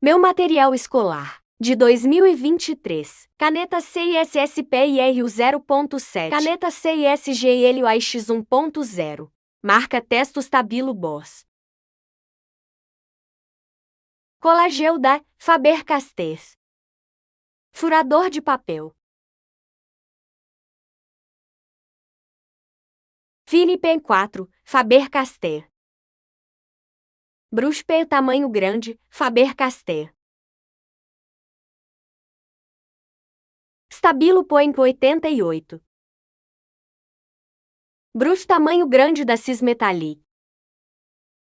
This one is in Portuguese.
Meu material escolar. De 2023. Caneta CISSPIRU 0.7. Caneta CISGLU AX 1.0. Marca Testos Tabilo Boss. Colageu da Faber-Castell. Furador de papel. Fini Pen 4, Faber-Castell. Bruspe é tamanho grande, Faber-Castell. Stabilo Point 88. Brus tamanho grande da Cis Metallic.